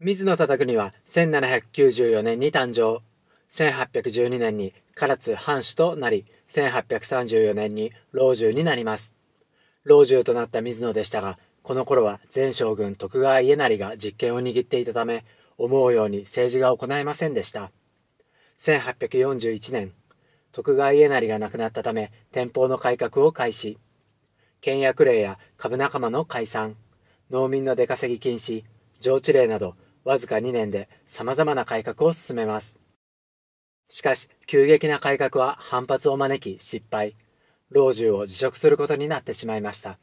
水野忠邦は1794年に誕生。1812年に唐津藩主となり、1834年に老中になります。老中となった水野でしたが、この頃は前将軍徳川家成が実権を握っていたため、思うように政治が行えませんでした。1841年、徳川家成が亡くなったため、天保の改革を開始。倹約令や株仲間の解散、農民の出稼ぎ禁止、上地令など、わずか2年で様々な改革を進めます。しかし、急激な改革は反発を招き失敗、老中を辞職することになってしまいました。